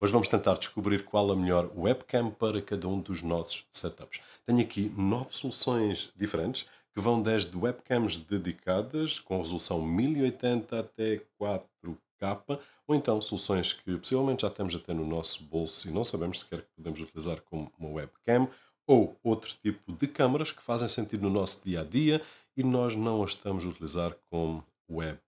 Hoje vamos tentar descobrir qual a melhor webcam para cada um dos nossos setups. Tenho aqui nove soluções diferentes que vão desde webcams dedicadas com resolução 1080 até 4K ou então soluções que possivelmente já temos até no nosso bolso e não sabemos sequer que podemos utilizar como uma webcam ou outro tipo de câmaras que fazem sentido no nosso dia a dia e nós não as estamos a utilizar como webcam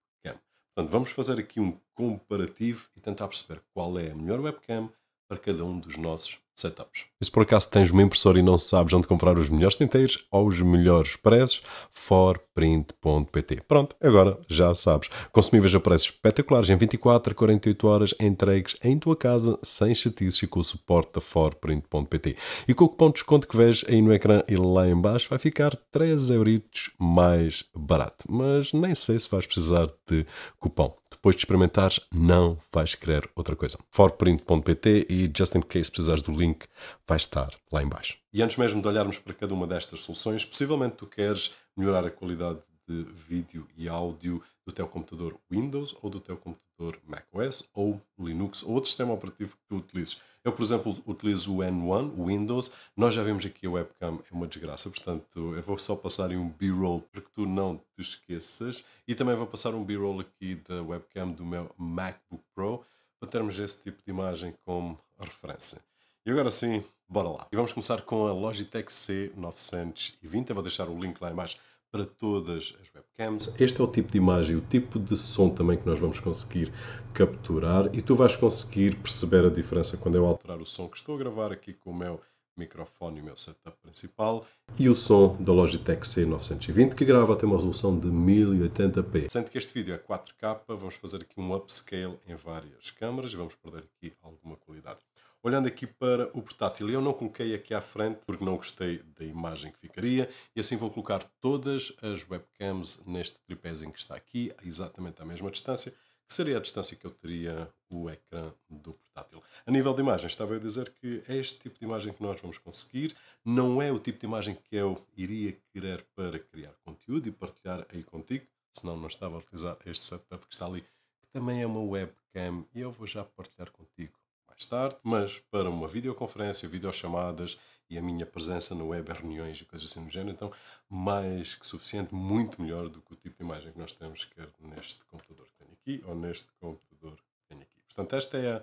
Portanto, vamos fazer aqui um comparativo e tentar perceber qual é a melhor webcam para cada um dos nossos setups. E se por acaso tens uma impressora e não sabes onde comprar os melhores tinteiros ou os melhores preços, forprint.pt. Pronto, agora já sabes. Consumíveis a preços espetaculares em 24 a 48 horas entregues em tua casa sem chatices e com o suporte da forprint.pt. E com o cupom de desconto que vês aí no ecrã e lá em baixo vai ficar 3 euritos mais barato. Mas nem sei se vais precisar de cupom. Depois de experimentares, não vais querer outra coisa. forprint.pt e just in case precisares do link, vai estar lá embaixo. E antes mesmo de olharmos para cada uma destas soluções, possivelmente tu queres melhorar a qualidade de vídeo e áudio do teu computador Windows ou do teu computador macOS ou Linux ou outro sistema operativo que tu utilizes. Eu, por exemplo, utilizo o N1, o Windows. Nós já vimos aqui a webcam, é uma desgraça, portanto, eu vou só passar em um B-roll para que tu não te esqueças. E também vou passar um B-roll aqui da webcam do meu MacBook Pro para termos esse tipo de imagem como referência. E agora sim, bora lá. E vamos começar com a Logitech C920. Eu vou deixar o link lá embaixo para todas as webcams. Este é o tipo de imagem, o tipo de som também que nós vamos conseguir capturar e tu vais conseguir perceber a diferença quando eu alterar o som que estou a gravar aqui com o meu microfone e o meu setup principal e o som da Logitech C920 que grava até uma resolução de 1080p. Sendo que este vídeo é 4K, vamos fazer aqui um upscale em várias câmaras e vamos perder aqui alguma qualidade. Olhando aqui para o portátil, eu não coloquei aqui à frente porque não gostei da imagem que ficaria e assim vou colocar todas as webcams neste tripézinho que está aqui, exatamente à mesma distância, que seria a distância que eu teria o ecrã do portátil. A nível de imagem, estava a dizer que é este tipo de imagem que nós vamos conseguir, não é o tipo de imagem que eu iria querer para criar conteúdo e partilhar aí contigo, senão não estava a utilizar este setup que está ali, que também é uma webcam e eu vou já partilhar contigo start, mas para uma videoconferência, videochamadas e a minha presença no web, reuniões e coisas assim do género, então mais que suficiente, muito melhor do que o tipo de imagem que nós temos, quer neste computador que tenho aqui ou neste computador que tenho aqui. Portanto, esta é a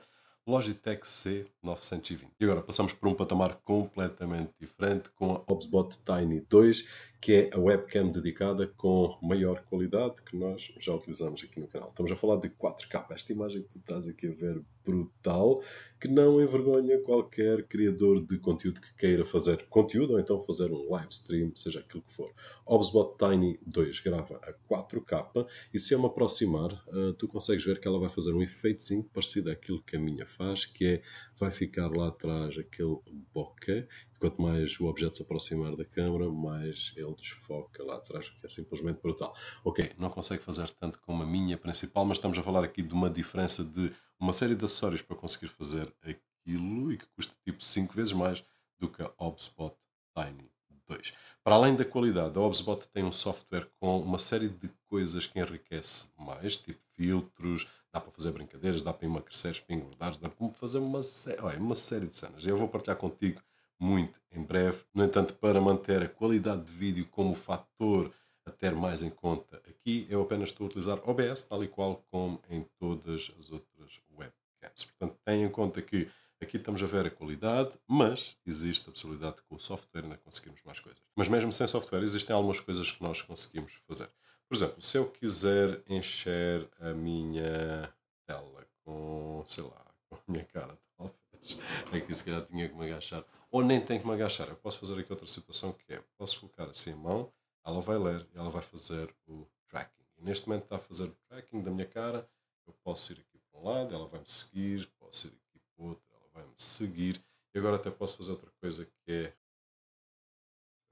Logitech C920. E agora passamos por um patamar completamente diferente com a Obsbot Tiny 2, que é a webcam dedicada com maior qualidade que nós já utilizamos aqui no canal. Estamos a falar de 4K. Esta imagem que tu estás aqui a ver, brutal, que não envergonha qualquer criador de conteúdo que queira fazer conteúdo ou então fazer um live stream, seja aquilo que for. Obsbot Tiny 2 grava a 4K e se eu me aproximar, eh, tu consegues ver que ela vai fazer um efeito parecido àquilo que a minha faz, que é vai ficar lá atrás aquele bokeh Quanto mais o objeto se aproximar da câmara, mais ele desfoca lá atrás, que é simplesmente brutal. Ok, não consegue fazer tanto como a minha principal, mas estamos a falar aqui de uma diferença de uma série de acessórios para conseguir fazer aquilo e que custa tipo 5 vezes mais do que a Obspot Tiny 2. Para além da qualidade, a Obsbot tem um software com uma série de coisas que enriquece mais, tipo filtros, dá para fazer brincadeiras, dá para emagrecer, para engordar, dá para fazer uma, sé... Olha, uma série de cenas. Eu vou partilhar contigo muito em breve. No entanto, para manter a qualidade de vídeo como fator a ter mais em conta aqui, eu apenas estou a utilizar OBS, tal e qual como em todas as outras webcams. Portanto, tenha em conta que Aqui estamos a ver a qualidade, mas existe a possibilidade de com o software ainda conseguirmos mais coisas. Mas mesmo sem software, existem algumas coisas que nós conseguimos fazer. Por exemplo, se eu quiser encher a minha tela com, sei lá, com a minha cara, talvez. É que se calhar tinha que me agachar ou nem tenho que me agachar. Eu posso fazer aqui outra situação que é, posso colocar assim a mão, ela vai ler e ela vai fazer o tracking. E neste momento está a fazer o tracking da minha cara, eu posso ir aqui para um lado, ela vai me seguir, posso ir aqui para o outro, ela vai me seguir. E agora até posso fazer outra coisa que é,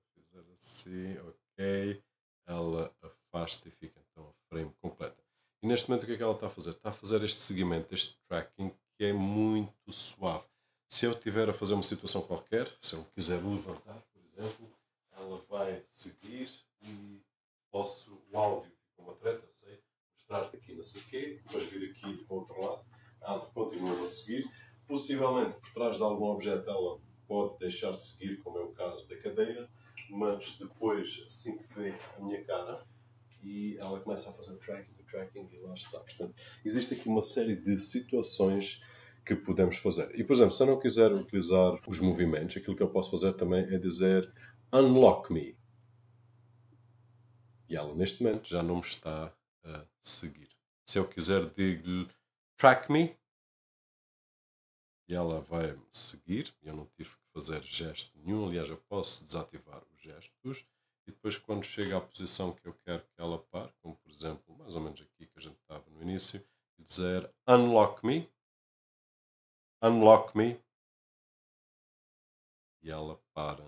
se eu fizer assim, ok, ela afasta e fica então a frame completa. E neste momento o que é que ela está a fazer? Está a fazer este seguimento, este tracking que é muito suave se eu tiver a fazer uma situação qualquer, se eu quiser me levantar, por exemplo, ela vai seguir e posso, o áudio fica uma treta, sei, mostrar-te aqui não sei o quê, depois vir aqui para o outro lado, ela continua a seguir, possivelmente por trás de algum objeto ela pode deixar de seguir, como é o caso da cadeira, mas depois, assim que vê a minha cara, e ela começa a fazer o tracking, o tracking, e lá está. Portanto, existe aqui uma série de situações que podemos fazer. E, por exemplo, se eu não quiser utilizar os movimentos, aquilo que eu posso fazer também é dizer unlock me. E ela, neste momento, já não me está a seguir. Se eu quiser, digo-lhe track me. E ela vai me seguir. Eu não tive que fazer gesto nenhum. Aliás, eu posso desativar os gestos. E depois, quando chega à posição que eu quero que ela pare, como por exemplo, mais ou menos aqui que a gente estava no início, dizer unlock me Unlock Me. E ela para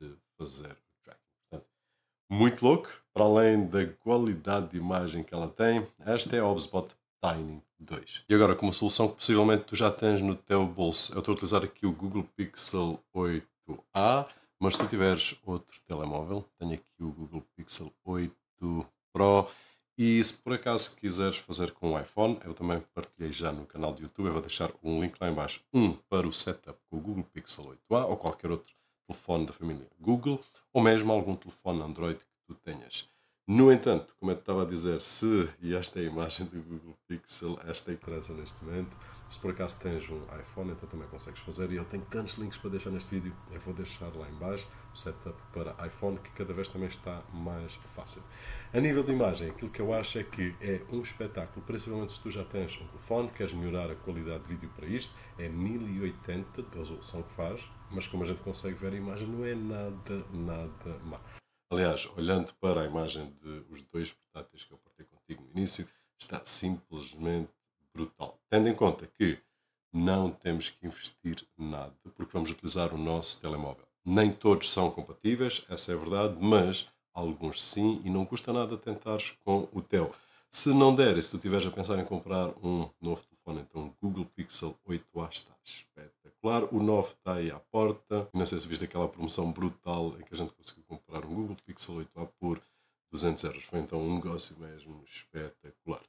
de fazer o tracking. Portanto, muito louco, para além da qualidade de imagem que ela tem, esta é a Obsbot Tiny 2. E agora, como solução que possivelmente tu já tens no teu bolso, eu estou a utilizar aqui o Google Pixel 8a, mas se tu tiveres outro telemóvel, tenho aqui o Google Pixel 8 Pro e se por acaso quiseres fazer com o iPhone, eu também partilhei já no canal do YouTube, eu vou deixar um link lá embaixo, um para o setup com o Google Pixel 8a ou qualquer outro telefone da família Google, ou mesmo algum telefone Android que tu tenhas. No entanto, como eu estava a dizer, se, e esta é a imagem do Google Pixel, esta é a neste momento, se por acaso tens um iPhone, então também consegues fazer. E eu tenho tantos links para deixar neste vídeo. Eu vou deixar lá embaixo o setup para iPhone, que cada vez também está mais fácil. A nível de imagem, aquilo que eu acho é que é um espetáculo, principalmente se tu já tens um telefone, queres melhorar a qualidade de vídeo para isto, é 1080 de resolução que faz, mas como a gente consegue ver a imagem, não é nada, nada má. Aliás, olhando para a imagem dos dois portáteis que eu partei contigo no início, está simplesmente brutal. Tendo em conta que não temos que investir nada, porque vamos utilizar o nosso telemóvel. Nem todos são compatíveis, essa é verdade, mas alguns sim, e não custa nada tentares com o teu. Se não der, e se tu estiveres a pensar em comprar um novo telefone, então o Google Pixel 8A está espetacular. O 9 está aí à porta. Não sei se viste aquela promoção brutal em que a gente conseguiu comprar um Google Pixel 8A por 200 euros. Foi então um negócio mesmo espetacular.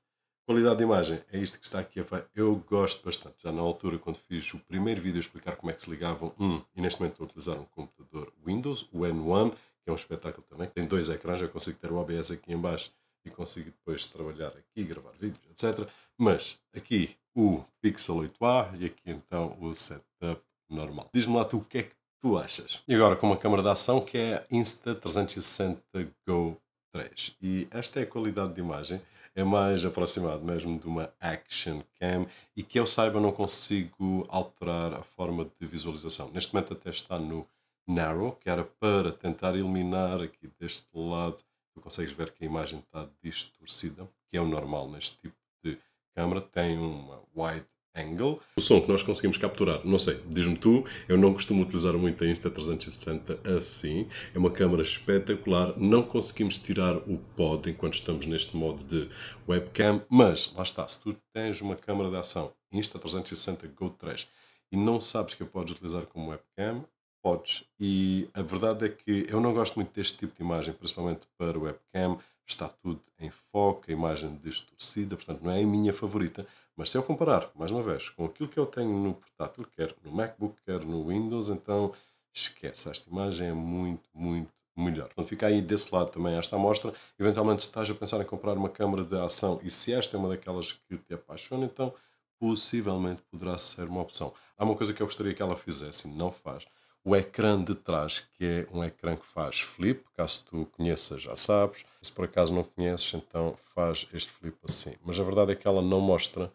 Qualidade de imagem, é isto que está aqui a falar. Eu gosto bastante. Já na altura, quando fiz o primeiro vídeo a explicar como é que se ligavam um, e neste momento estou a utilizar um computador Windows, o N1, que é um espetáculo também, tem dois ecrãs, eu consigo ter o OBS aqui embaixo e consigo depois trabalhar aqui, gravar vídeos, etc. Mas aqui o Pixel 8a e aqui então o setup normal. Diz-me lá tu o que é que tu achas. E agora com uma câmera de ação que é a Insta360 Go 3. E esta é a qualidade de imagem é mais aproximado mesmo de uma action cam e que eu saiba não consigo alterar a forma de visualização. Neste momento até está no narrow, que era para tentar eliminar aqui deste lado, tu consegues ver que a imagem está distorcida, que é o normal neste tipo de câmera, tem uma wide angle. O som que nós conseguimos capturar, não sei, diz-me tu, eu não costumo utilizar muito a Insta360 assim. É uma câmera espetacular, não conseguimos tirar o pod enquanto estamos neste modo de webcam, mas lá está, se tu tens uma câmera de ação Insta360 Go 3 e não sabes que a podes utilizar como webcam, podes. E a verdade é que eu não gosto muito deste tipo de imagem, principalmente para webcam, está tudo em foco, a imagem distorcida, portanto não é a minha favorita, mas se eu comparar, mais uma vez, com aquilo que eu tenho no portátil, quer no MacBook, quer no Windows, então esquece, esta imagem é muito, muito melhor. Então fica aí desse lado também esta amostra. Eventualmente, se estás a pensar em comprar uma câmara de ação e se esta é uma daquelas que te apaixona, então possivelmente poderá ser uma opção. Há uma coisa que eu gostaria que ela fizesse e não faz. O ecrã de trás, que é um ecrã que faz flip, caso tu conheças já sabes. Se por acaso não conheces, então faz este flip assim. Mas a verdade é que ela não mostra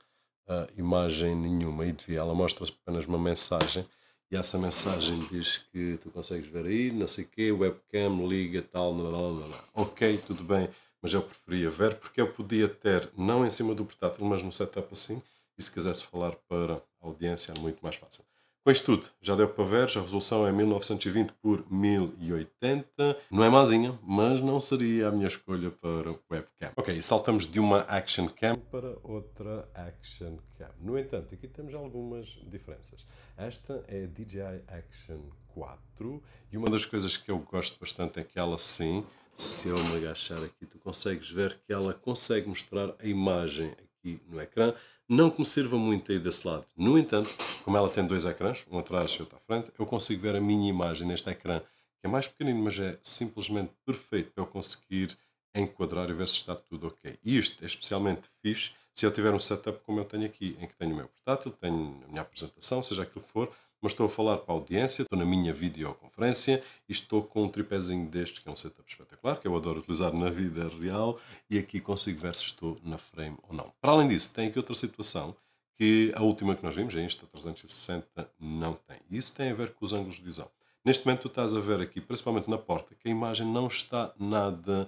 uh, imagem nenhuma e devia. Ela mostra apenas uma mensagem e essa mensagem diz que tu consegues ver aí, não sei o quê, webcam, liga, tal, não, não, não, não. Ok, tudo bem, mas eu preferia ver porque eu podia ter, não em cima do portátil, mas no setup assim, e se quisesse falar para a audiência era muito mais fácil. Com isto tudo, já deu para ver, a resolução é 1920 por 1080. Não é mazinha, mas não seria a minha escolha para webcam. Ok, e saltamos de uma action cam para outra action cam. No entanto, aqui temos algumas diferenças. Esta é a DJI Action 4 e uma das coisas que eu gosto bastante é que ela sim, se eu me agachar aqui, tu consegues ver que ela consegue mostrar a imagem aqui no ecrã, não que me sirva muito aí desse lado. No entanto, como ela tem dois ecrãs, um atrás e outro à frente, eu consigo ver a minha imagem neste ecrã, que é mais pequenino, mas é simplesmente perfeito para eu conseguir enquadrar e ver se está tudo ok. E isto é especialmente fixe se eu tiver um setup como eu tenho aqui, em que tenho o meu portátil, tenho a minha apresentação, seja aquilo que for, mas estou a falar para a audiência, estou na minha videoconferência e estou com um tripézinho deste, que é um setup espetacular, que eu adoro utilizar na vida real, e aqui consigo ver se estou na frame ou não. Para além disso, tem aqui outra situação, que a última que nós vimos, a é Insta360, não tem. E isso tem a ver com os ângulos de visão. Neste momento, tu estás a ver aqui, principalmente na porta, que a imagem não está nada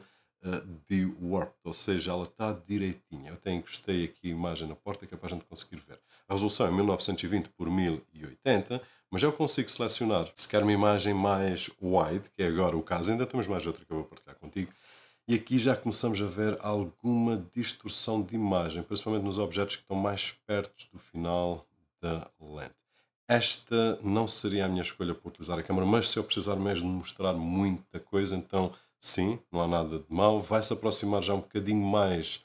de warped, ou seja, ela está direitinha. Eu tenho encostei aqui a imagem na porta, que é para a gente conseguir ver. A resolução é 1920 por 1080, mas eu consigo selecionar, se quer uma imagem mais wide, que é agora o caso, ainda temos mais outra que eu vou partilhar contigo, e aqui já começamos a ver alguma distorção de imagem, principalmente nos objetos que estão mais perto do final da lente. Esta não seria a minha escolha para utilizar a câmera, mas se eu precisar mesmo mostrar muita coisa, então Sim, não há nada de mal. Vai-se aproximar já um bocadinho mais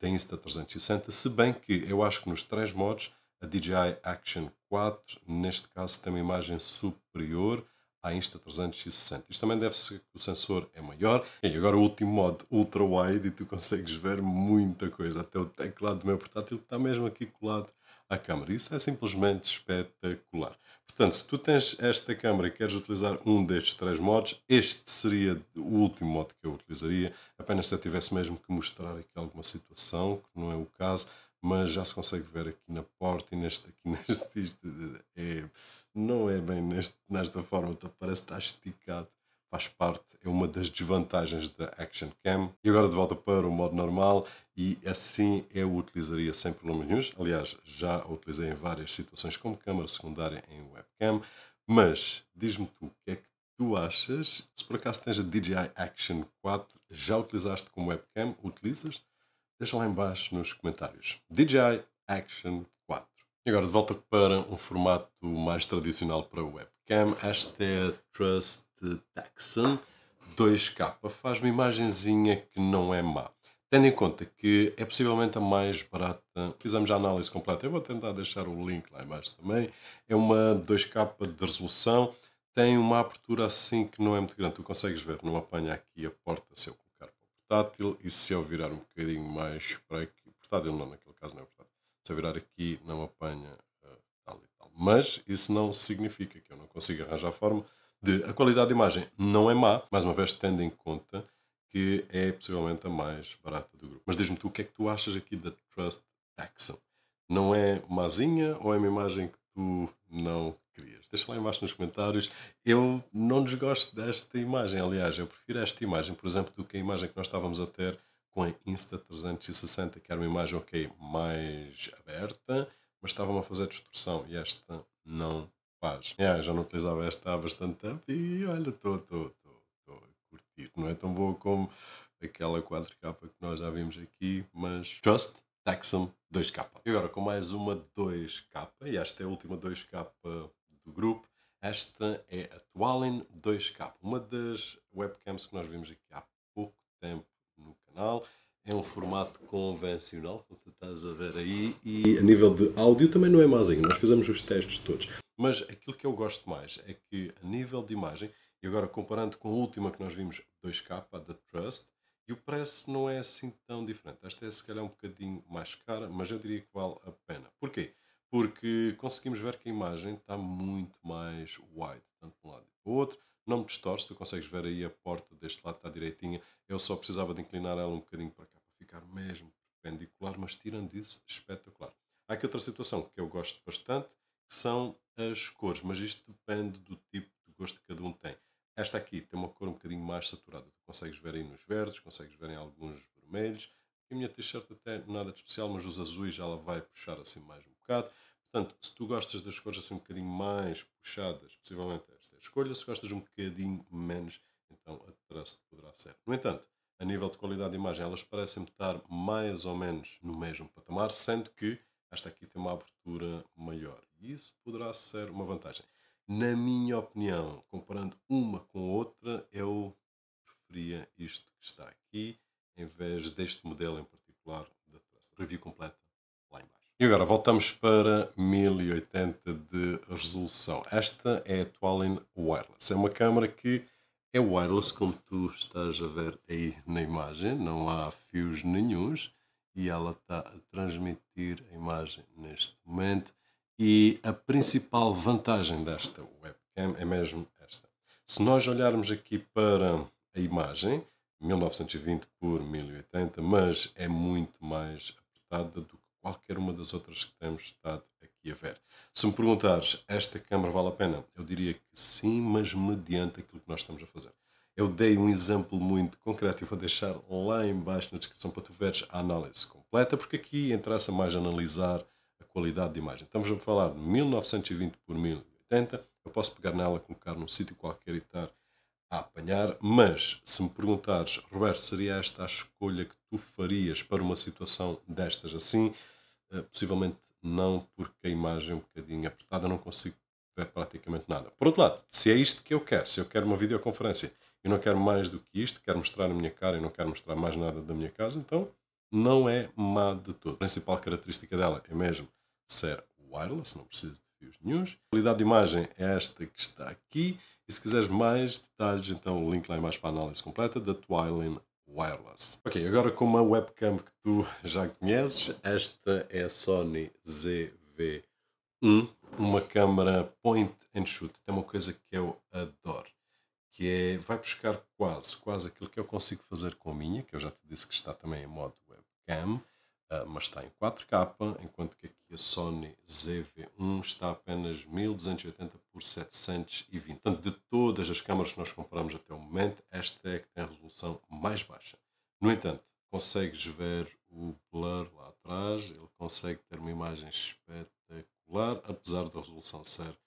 da Insta360, se bem que eu acho que nos três modos, a DJI Action 4, neste caso, tem uma imagem superior à Insta360. Isto também deve ser que o sensor é maior. E agora o último modo, Ultra Wide, e tu consegues ver muita coisa. Até o teclado do meu portátil está mesmo aqui colado à câmara. Isso é simplesmente espetacular. Portanto, se tu tens esta câmara e queres utilizar um destes três modos, este seria o último modo que eu utilizaria, apenas se eu tivesse mesmo que mostrar aqui alguma situação, que não é o caso, mas já se consegue ver aqui na porta e neste aqui neste isto eh, é, não é bem neste, nesta forma, parece estar esticado faz parte, é uma das desvantagens da Action Cam. E agora de volta para o modo normal e assim eu utilizaria sem problemas nenhum. Aliás, já a utilizei em várias situações como câmara secundária em webcam. Mas diz-me tu, o que é que tu achas? Se por acaso tens a DJI Action 4, já utilizaste como webcam? Utilizas? Deixa lá embaixo nos comentários. DJI Action e agora de volta para um formato mais tradicional para webcam. Esta é a Trust Taxon 2K. Faz uma imagenzinha que não é má. Tendo em conta que é possivelmente a mais barata, fizemos a análise completa, eu vou tentar deixar o link lá embaixo também. É uma 2K de resolução, tem uma abertura assim que não é muito grande, tu consegues ver, não apanha aqui a porta se eu colocar para o portátil e se eu virar um bocadinho mais para aqui, portátil não, naquele caso não é portátil se virar aqui não apanha eh, tal e tal. Mas isso não significa que eu não consiga arranjar a forma de. A qualidade de imagem não é má, mais uma vez, tendo em conta que é possivelmente a mais barata do grupo. Mas diz-me tu, o que é que tu achas aqui da Trust Action? Não é mazinha ou é uma imagem que tu não querias? Deixa lá embaixo nos comentários. Eu não desgosto desta imagem, aliás, eu prefiro esta imagem, por exemplo, do que a imagem que nós estávamos a ter com a Insta360, que era uma imagem, ok, mais aberta, mas estava-me a fazer distorção e esta não faz. É, já não utilizava esta há bastante tempo e olha, estou a curtir. Não é tão boa como aquela 4K que nós já vimos aqui, mas Trust Taxum 2K. E agora com mais uma 2K, e esta é a última 2K do grupo. Esta é a Twalin 2K, uma das webcams que nós vimos aqui há pouco tempo no canal. É um formato convencional, como tu estás a ver aí, e a nível de áudio também não é mazinho, nós fizemos os testes todos. Mas aquilo que eu gosto mais é que, a nível de imagem, e agora comparando com a última que nós vimos, 2K, da Trust, e o preço não é assim tão diferente. Esta é se calhar um bocadinho mais cara, mas eu diria que vale a pena. Porquê? Porque conseguimos ver que a imagem está muito mais wide, tanto de um lado como do outro não me distorce, tu consegues ver aí a porta deste lado, está direitinha. Eu só precisava de inclinar ela um bocadinho para cá, para ficar mesmo perpendicular, mas tirando isso, espetacular. Há aqui outra situação que eu gosto bastante, que são as cores, mas isto depende do tipo de gosto que cada um tem. Esta aqui tem uma cor um bocadinho mais saturada. Tu consegues ver aí nos verdes, consegues ver em alguns vermelhos. A minha t-shirt até nada de especial, mas os azuis já ela vai puxar assim mais um bocado. Portanto, se tu gostas das cores assim um bocadinho mais puxadas, possivelmente esta é a escolha. Se gostas um bocadinho menos, então a Trust poderá ser. No entanto, a nível de qualidade de imagem, elas parecem estar mais ou menos no mesmo patamar, sendo que esta aqui tem uma abertura maior. E isso poderá ser uma vantagem. Na minha opinião, comparando uma com outra, eu preferia isto que está aqui, em vez deste modelo em particular da Trust. Review completa e agora voltamos para 1080 de resolução. Esta é a Twalin Wireless. É uma câmera que é wireless, como tu estás a ver aí na imagem. Não há fios nenhums e ela está a transmitir a imagem neste momento. E a principal vantagem desta webcam é mesmo esta. Se nós olharmos aqui para a imagem, 1920 por 1080, mas é muito mais apertada do que qualquer uma das outras que temos estado aqui a ver. Se me perguntares, esta câmara vale a pena? Eu diria que sim, mas mediante aquilo que nós estamos a fazer. Eu dei um exemplo muito concreto e vou deixar lá embaixo na descrição para tu veres a análise completa, porque aqui interessa mais analisar a qualidade de imagem. Estamos a falar de 1920 por 1080, eu posso pegar nela, colocar num sítio qualquer e estar a apanhar, mas se me perguntares, Roberto, seria esta a escolha que tu farias para uma situação destas assim? Eh, possivelmente não, porque a imagem é um bocadinho apertada, não consigo ver praticamente nada. Por outro lado, se é isto que eu quero, se eu quero uma videoconferência e não quero mais do que isto, quero mostrar a minha cara e não quero mostrar mais nada da minha casa, então não é má de todo. A principal característica dela é mesmo ser wireless, não precisa de fios nenhums. A qualidade de imagem é esta que está aqui. E se quiseres mais detalhes, então o link lá mais para a análise completa da Twilin wireless. Ok, agora com uma webcam que tu já conheces, esta é a Sony ZV-1, uma câmera point and shoot. Tem uma coisa que eu adoro, que é, vai buscar quase, quase aquilo que eu consigo fazer com a minha, que eu já te disse que está também em modo webcam, Uh, mas está em 4K, enquanto que aqui a Sony ZV1 está apenas 1280 por 720. Portanto, de todas as câmaras que nós compramos até o momento, esta é que tem a resolução mais baixa. No entanto, consegues ver o blur lá atrás, ele consegue ter uma imagem espetacular, apesar da resolução ser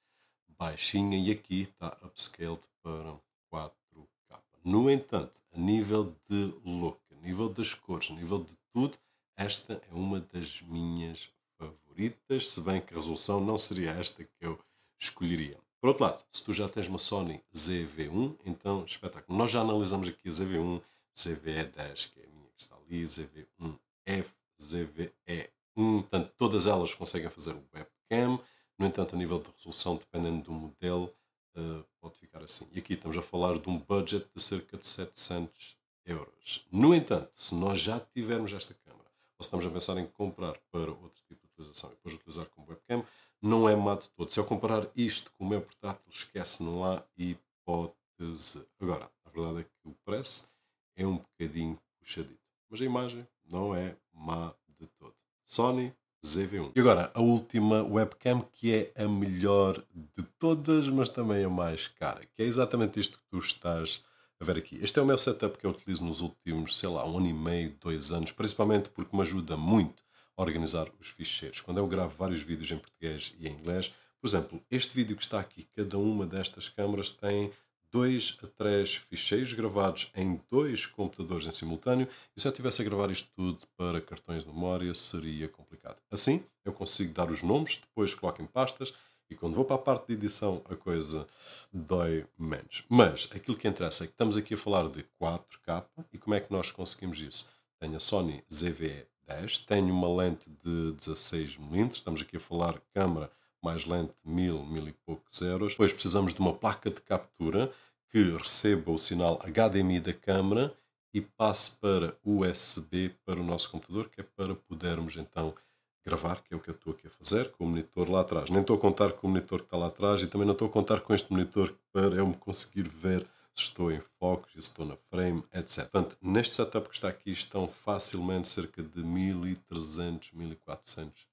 baixinha, e aqui está upscaled para 4K. No entanto, a nível de look, a nível das cores, a nível de tudo, esta é uma das minhas favoritas, se bem que a resolução não seria esta que eu escolheria. Por outro lado, se tu já tens uma Sony ZV1, então espetáculo. Nós já analisamos aqui a ZV1, ZVE10, que é a minha que está ali, ZV1F, ZVE1, portanto, todas elas conseguem fazer o webcam. No entanto, a nível de resolução, dependendo do modelo, uh, pode ficar assim. E aqui estamos a falar de um budget de cerca de 700 euros. No entanto, se nós já tivermos esta câmera, estamos a pensar em comprar para outro tipo de utilização e depois utilizar como webcam, não é má de todo. Se eu comparar isto com o meu portátil, esquece, não há hipótese. Agora, a verdade é que o preço é um bocadinho puxadito, mas a imagem não é má de todo. Sony ZV1. E agora, a última webcam que é a melhor de todas, mas também a mais cara, que é exatamente isto que tu estás a ver aqui. Este é o meu setup que eu utilizo nos últimos, sei lá, um ano e meio, dois anos, principalmente porque me ajuda muito a organizar os ficheiros. Quando eu gravo vários vídeos em português e em inglês, por exemplo, este vídeo que está aqui, cada uma destas câmaras tem dois a três ficheiros gravados em dois computadores em simultâneo e se eu tivesse a gravar isto tudo para cartões de memória seria complicado. Assim, eu consigo dar os nomes, depois coloco em pastas e quando vou para a parte de edição, a coisa dói menos. Mas aquilo que interessa é que estamos aqui a falar de 4K e como é que nós conseguimos isso? Tenho a Sony ZV-E 10, tenho uma lente de 16mm, estamos aqui a falar câmera mais lente, mil, mil e poucos euros. Depois precisamos de uma placa de captura que receba o sinal HDMI da câmera e passe para USB para o nosso computador, que é para podermos então gravar, que é o que eu estou aqui a fazer, com o monitor lá atrás. Nem estou a contar com o monitor que está lá atrás e também não estou a contar com este monitor para eu me conseguir ver se estou em foco, se estou na frame, etc. Portanto, neste setup que está aqui estão facilmente cerca de 1300, 1400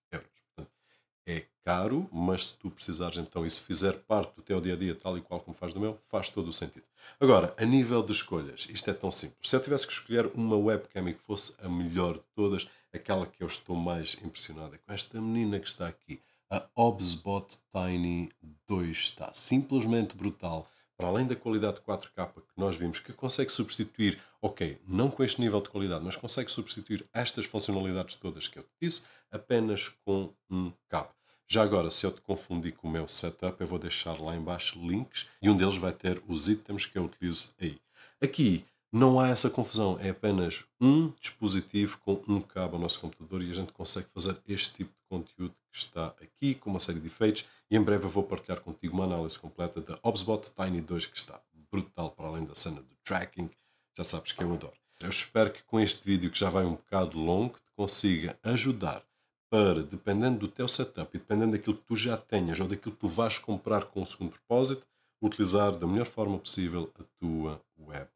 caro, mas se tu precisares então e se fizer parte do teu dia a dia, tal e qual como faz do meu, faz todo o sentido. Agora, a nível de escolhas, isto é tão simples. Se eu tivesse que escolher uma webcam e que fosse a melhor de todas, aquela que eu estou mais impressionado é com esta menina que está aqui, a Obsbot Tiny 2. Está simplesmente brutal para além da qualidade 4K que nós vimos, que consegue substituir, ok, não com este nível de qualidade, mas consegue substituir estas funcionalidades todas que eu te disse, apenas com um cabo. Já agora, se eu te confundi com o meu setup, eu vou deixar lá embaixo links e um deles vai ter os itens que eu utilizo aí. Aqui não há essa confusão, é apenas um dispositivo com um cabo ao nosso computador e a gente consegue fazer este tipo de conteúdo que está aqui, com uma série de efeitos, e em breve eu vou partilhar contigo uma análise completa da Obsbot Tiny 2, que está brutal para além da cena do tracking, já sabes que eu adoro. Eu espero que com este vídeo, que já vai um bocado longo, te consiga ajudar para, dependendo do teu setup e dependendo daquilo que tu já tenhas ou daquilo que tu vais comprar com o segundo propósito, utilizar da melhor forma possível a tua web.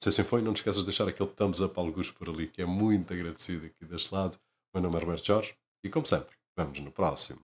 Se assim foi, não te esqueças de deixar aquele thumbs up alguns por ali, que é muito agradecido aqui deste lado. O meu nome é Roberto Jorge e, como sempre, vamos no próximo.